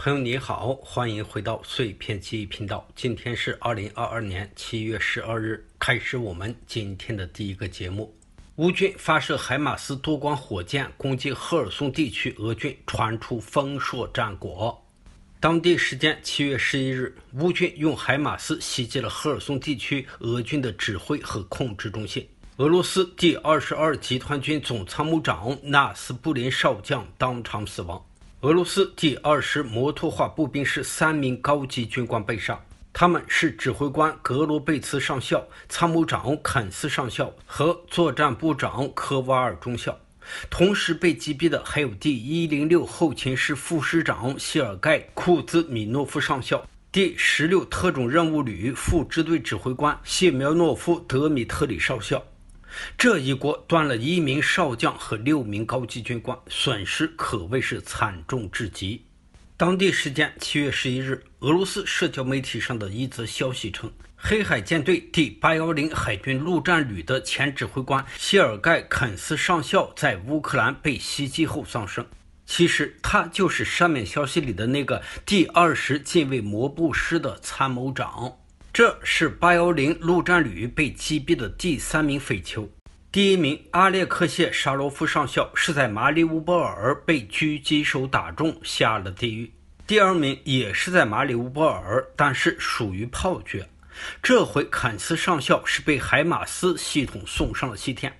朋友你好，欢迎回到碎片记忆频道。今天是二零二二年七月十二日，开始我们今天的第一个节目。乌军发射海马斯多管火箭攻击赫尔松地区俄军，传出丰硕战果。当地时间七月十一日，乌军用海马斯袭击了赫尔松地区俄军的指挥和控制中心，俄罗斯第二十二集团军总参谋长纳斯布林少将当场死亡。俄罗斯第二十摩托化步兵师三名高级军官被杀，他们是指挥官格罗贝茨上校、参谋长肯斯上校和作战部长科瓦尔中校。同时被击毙的还有第一零六后勤师副师长谢尔盖·库兹米诺夫上校、第十六特种任务旅副支队指挥官谢苗诺夫·德米特里少校。这一锅端了一名少将和六名高级军官，损失可谓是惨重至极。当地时间七月十一日，俄罗斯社交媒体上的一则消息称，黑海舰队第八幺零海军陆战旅的前指挥官谢尔盖·肯斯上校在乌克兰被袭击后丧生。其实，他就是上面消息里的那个第二十近卫摩步师的参谋长。这是八幺零陆战旅被击毙的第三名匪囚，第一名阿列克谢沙罗夫上校是在马里乌波尔被狙击手打中，下了地狱。第二名也是在马里乌波尔，但是属于炮决。这回坎斯上校是被海马斯系统送上了西天。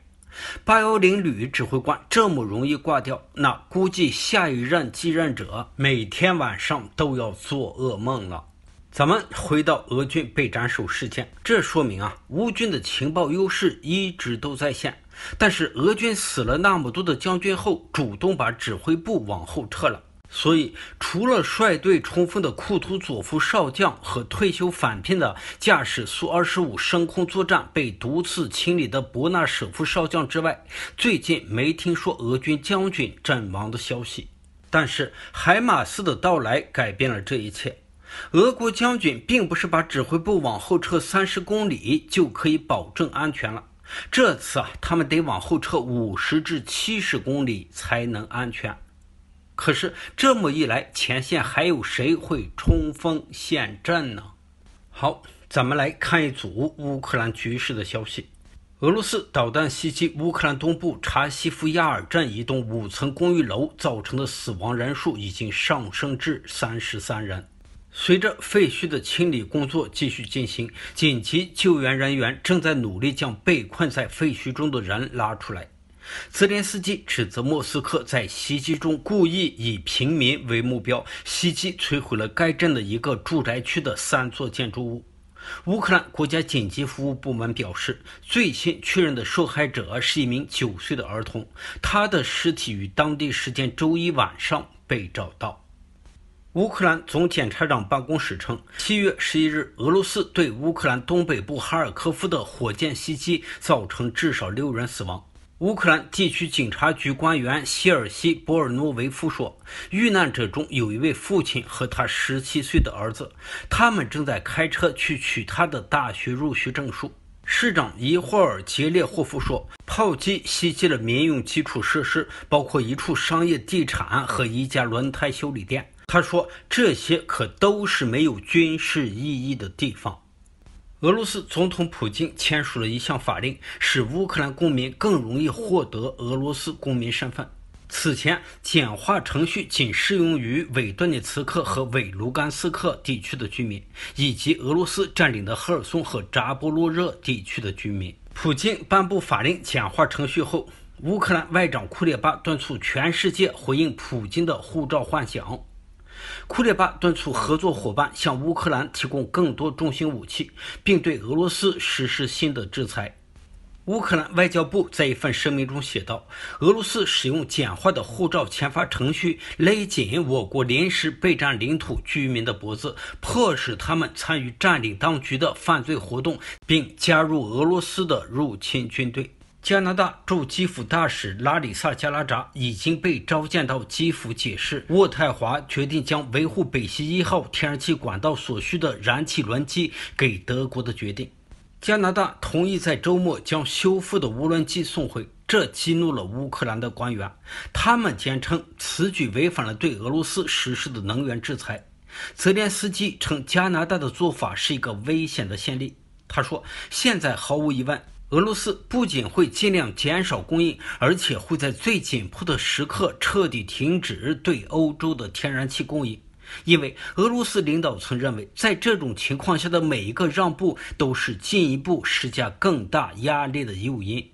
八幺零旅指挥官这么容易挂掉，那估计下一任继任者每天晚上都要做噩梦了。咱们回到俄军被斩首事件，这说明啊，乌军的情报优势一直都在线。但是俄军死了那么多的将军后，主动把指挥部往后撤了。所以除了率队冲锋的库图佐夫少将和退休返聘的驾驶苏二十五升空作战被毒刺清理的伯纳舍夫少将之外，最近没听说俄军将军阵亡的消息。但是海马斯的到来改变了这一切。俄国将军并不是把指挥部往后撤三十公里就可以保证安全了，这次啊，他们得往后撤五十至七十公里才能安全。可是这么一来，前线还有谁会冲锋陷阵呢？好，咱们来看一组乌克兰局势的消息：俄罗斯导弹袭击乌克兰东部查西夫亚尔镇一栋五层公寓楼，造成的死亡人数已经上升至三十三人。随着废墟的清理工作继续进行，紧急救援人员正在努力将被困在废墟中的人拉出来。泽连斯基指责莫斯科在袭击中故意以平民为目标，袭击摧毁了该镇的一个住宅区的三座建筑物。乌克兰国家紧急服务部门表示，最新确认的受害者是一名九岁的儿童，他的尸体于当地时间周一晚上被找到。乌克兰总检察长办公室称，七月十一日，俄罗斯对乌克兰东北部哈尔科夫的火箭袭击造成至少六人死亡。乌克兰地区警察局官员希尔西·博尔诺维夫说，遇难者中有一位父亲和他十七岁的儿子，他们正在开车去取他的大学入学证书。市长伊霍尔·杰列霍夫说，炮击袭击了民用基础设施，包括一处商业地产和一家轮胎修理店。他说：“这些可都是没有军事意义的地方。”俄罗斯总统普京签署了一项法令，使乌克兰公民更容易获得俄罗斯公民身份。此前，简化程序仅适用于顿涅茨克和卢甘斯克地区的居民，以及俄罗斯占领的赫尔松和扎波罗热地区的居民。普京颁布法令简化程序后，乌克兰外长库列巴敦促全世界回应普京的护照幻想。库列巴敦促合作伙伴向乌克兰提供更多重型武器，并对俄罗斯实施新的制裁。乌克兰外交部在一份声明中写道：“俄罗斯使用简化的护照签发程序，勒紧我国临时备战领土居民的脖子，迫使他们参与占领当局的犯罪活动，并加入俄罗斯的入侵军队。”加拿大驻基辅大使拉里萨加拉扎已经被召见到基辅解释，渥太华决定将维护北溪一号天然气管道所需的燃气轮机给德国的决定。加拿大同意在周末将修复的涡轮机送回，这激怒了乌克兰的官员，他们坚称此举违反了对俄罗斯实施的能源制裁。泽连斯基称加拿大的做法是一个危险的先例。他说：“现在毫无疑问。”俄罗斯不仅会尽量减少供应，而且会在最紧迫的时刻彻底停止对欧洲的天然气供应，因为俄罗斯领导层认为，在这种情况下的每一个让步都是进一步施加更大压力的诱因。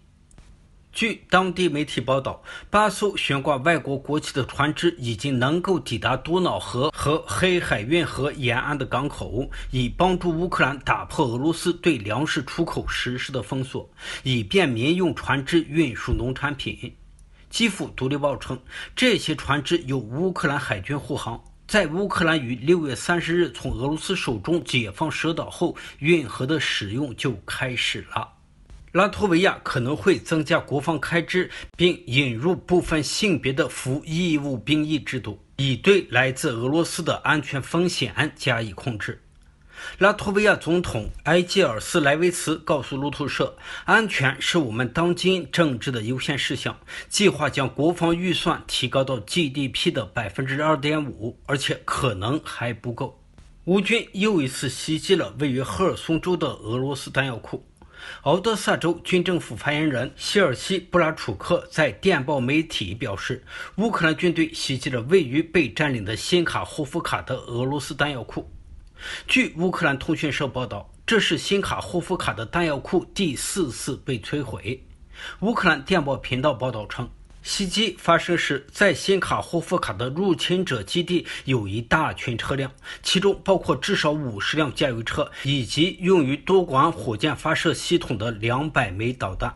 据当地媒体报道，八艘悬挂外国国旗的船只已经能够抵达多瑙河和黑海运河沿岸的港口，以帮助乌克兰打破俄罗斯对粮食出口实施的封锁，以便民用船只运输农产品。基辅独立报称，这些船只由乌克兰海军护航。在乌克兰于六月三十日从俄罗斯手中解放蛇岛后，运河的使用就开始了。拉脱维亚可能会增加国防开支，并引入部分性别的服义务兵役制度，以对来自俄罗斯的安全风险加以控制。拉脱维亚总统埃吉尔斯·莱维茨告诉路透社：“安全是我们当今政治的优先事项。计划将国防预算提高到 GDP 的百分之二点五，而且可能还不够。”乌军又一次袭击了位于赫尔松州的俄罗斯弹药库。敖德萨州军政府发言人希尔西·布拉楚克在电报媒体表示，乌克兰军队袭击了位于被占领的新卡霍夫卡的俄罗斯弹药库。据乌克兰通讯社报道，这是新卡霍夫卡的弹药库第四次被摧毁。乌克兰电报频道报道称。袭击发生时，在新卡霍夫卡的入侵者基地有一大群车辆，其中包括至少五十辆加油车以及用于多管火箭发射系统的两百枚导弹。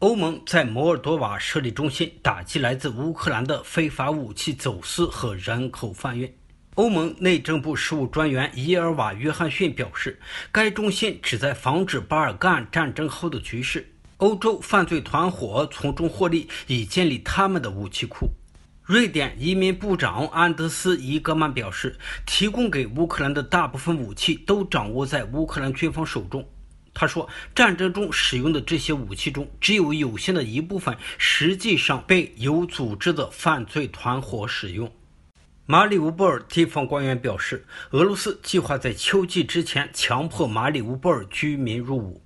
欧盟在摩尔多瓦设立中心，打击来自乌克兰的非法武器走私和人口贩运。欧盟内政部事务专员伊尔瓦·约翰逊表示，该中心旨在防止巴尔干战争后的局势。欧洲犯罪团伙从中获利，以建立他们的武器库。瑞典移民部长安德斯·伊格曼表示，提供给乌克兰的大部分武器都掌握在乌克兰军方手中。他说，战争中使用的这些武器中，只有有限的一部分实际上被有组织的犯罪团伙使用。马里乌波尔地方官员表示，俄罗斯计划在秋季之前强迫马里乌波尔居民入伍。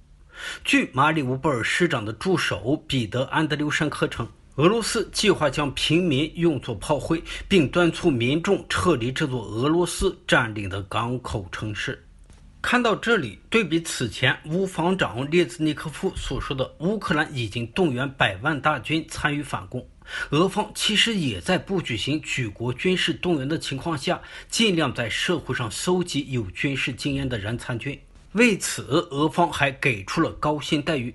据马里乌波尔市长的助手彼得·安德留山科称，俄罗斯计划将平民用作炮灰，并敦促民众撤离这座俄罗斯占领的港口城市。看到这里，对比此前乌防长列兹尼科夫所说的乌克兰已经动员百万大军参与反攻，俄方其实也在不举行举国军事动员的情况下，尽量在社会上搜集有军事经验的人参军。为此，俄方还给出了高薪待遇。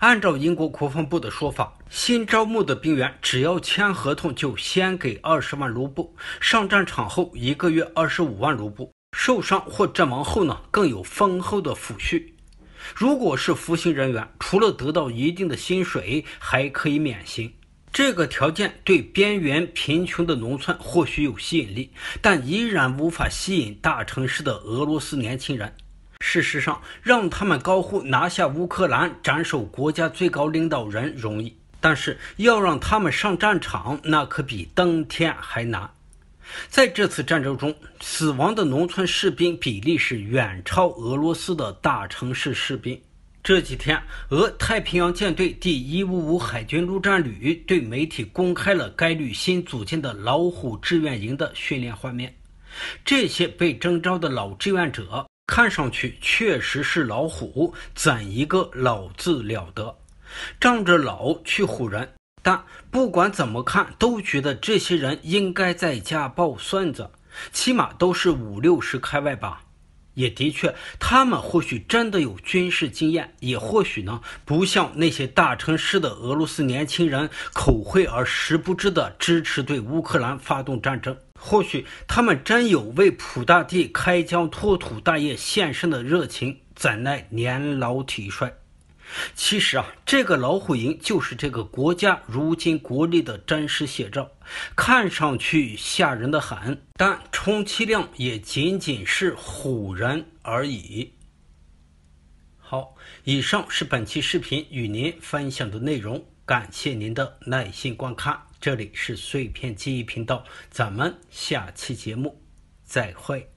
按照英国国防部的说法，新招募的兵员只要签合同就先给二十万卢布，上战场后一个月二十五万卢布，受伤或阵亡后呢更有丰厚的抚恤。如果是服刑人员，除了得到一定的薪水，还可以免刑。这个条件对边缘贫穷的农村或许有吸引力，但依然无法吸引大城市的俄罗斯年轻人。事实上，让他们高呼拿下乌克兰、斩首国家最高领导人容易，但是要让他们上战场，那可比登天还难。在这次战争中，死亡的农村士兵比例是远超俄罗斯的大城市士兵。这几天，俄太平洋舰队第一五五海军陆战旅对媒体公开了该旅新组建的“老虎志愿营”的训练画面。这些被征召的老志愿者。看上去确实是老虎，怎一个“老”字了得！仗着老去唬人，但不管怎么看，都觉得这些人应该在家抱孙子，起码都是五六十开外吧。也的确，他们或许真的有军事经验，也或许呢，不像那些大城市的俄罗斯年轻人，口惠而实不至的支持对乌克兰发动战争。或许他们真有为普大帝开疆拓土大业献身的热情，怎奈年老体衰。其实啊，这个老虎营就是这个国家如今国力的真实写照，看上去吓人的很，但充其量也仅仅是唬人而已。好，以上是本期视频与您分享的内容，感谢您的耐心观看。这里是碎片记忆频道，咱们下期节目再会。